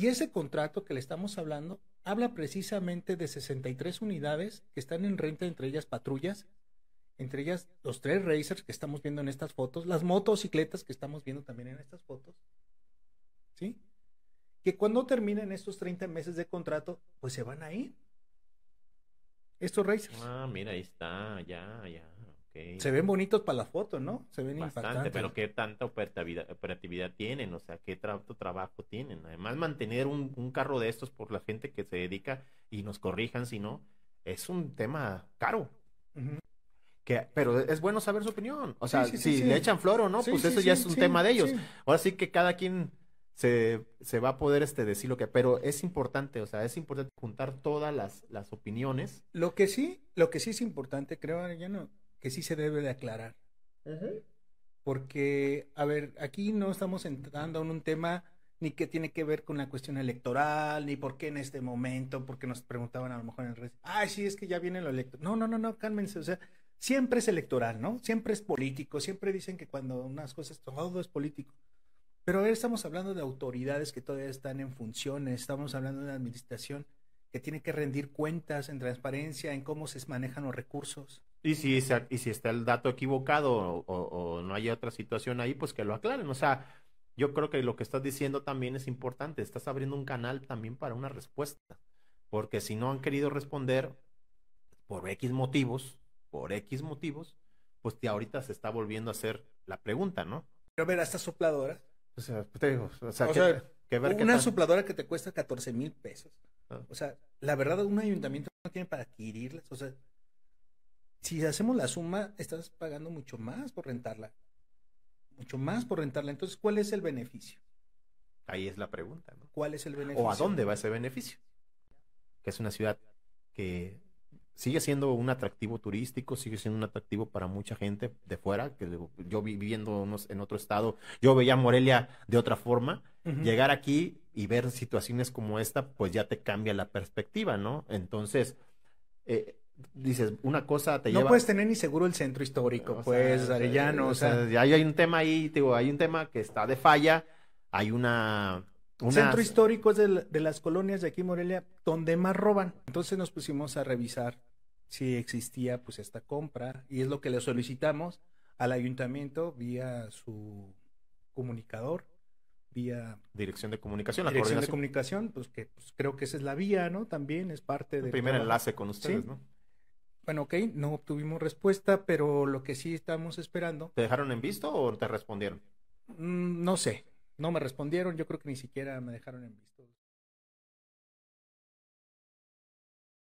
Y ese contrato que le estamos hablando habla precisamente de 63 unidades que están en renta, entre ellas patrullas, entre ellas los tres racers que estamos viendo en estas fotos, las motocicletas que estamos viendo también en estas fotos, ¿sí? Que cuando terminen estos 30 meses de contrato, pues se van a ir. Estos racers. Ah, mira, ahí está, ya, ya. Se ven bonitos para la foto, ¿no? Se ven Bastante, pero qué tanta operatividad, tienen, o sea, qué tanto trabajo tienen. Además, mantener un, carro de estos por la gente que se dedica y nos corrijan si no, es un tema caro. que, pero es bueno saber su opinión. O sea, si le echan flor o no, pues eso ya es un tema de ellos. Ahora sí que cada quien se, va a poder este, decir lo que, pero es importante, o sea, es importante juntar todas las, las opiniones. Lo que sí, lo que sí es importante, creo, ya que sí se debe de aclarar. Porque, a ver, aquí no estamos entrando en un tema ni que tiene que ver con la cuestión electoral, ni por qué en este momento, porque nos preguntaban a lo mejor en redes, ay, sí, es que ya viene lo electo, No, no, no, no, cálmense, o sea, siempre es electoral, ¿no? Siempre es político, siempre dicen que cuando unas cosas, todo es político. Pero a ver, estamos hablando de autoridades que todavía están en funciones, estamos hablando de una administración que tiene que rendir cuentas en transparencia, en cómo se manejan los recursos. Y si, y si está el dato equivocado o, no hay otra situación ahí, pues que lo aclaren. O sea, yo creo que lo que estás diciendo también es importante. Estás abriendo un canal también para una respuesta. Porque si no han querido responder por X motivos, por X motivos, pues te ahorita se está volviendo a hacer la pregunta, ¿no? Pero a esta sopladoras. O sea, pues te digo, o sea, que, que una sopladora que te cuesta 14 mil pesos Ah. O sea, la verdad, un ayuntamiento no tiene para adquirirlas. O sea, si hacemos la suma, estás pagando mucho más por rentarla. Mucho más por rentarla. Entonces, ¿cuál es el beneficio? Ahí es la pregunta, ¿no? ¿Cuál es el beneficio? ¿O a dónde va ese beneficio? Que es una ciudad que sigue siendo un atractivo turístico, sigue siendo un atractivo para mucha gente de fuera, que yo viviendo en otro estado, yo veía Morelia de otra forma, Llegar aquí y ver situaciones como esta, pues ya te cambia la perspectiva, ¿no? Entonces, eh, dices, una cosa te lleva... No puedes tener ni seguro el centro histórico, pues, ya Arellano, o sea... Hay, un tema ahí, digo, hay un tema que está de falla, hay una... Un Centro histórico es de, las colonias de aquí, Morelia, donde más roban. Entonces nos pusimos a revisar si existía, pues, esta compra, y es lo que le solicitamos al ayuntamiento vía su comunicador vía... Dirección de comunicación, la Dirección de comunicación, pues que pues, creo que esa es la vía, ¿no? También es parte del... primer enlace con ustedes, ¿no? Bueno, ok, no obtuvimos respuesta, pero lo que sí estamos esperando... ¿Te dejaron en visto o te respondieron? Mm, no sé, no me respondieron, yo creo que ni siquiera me dejaron en visto.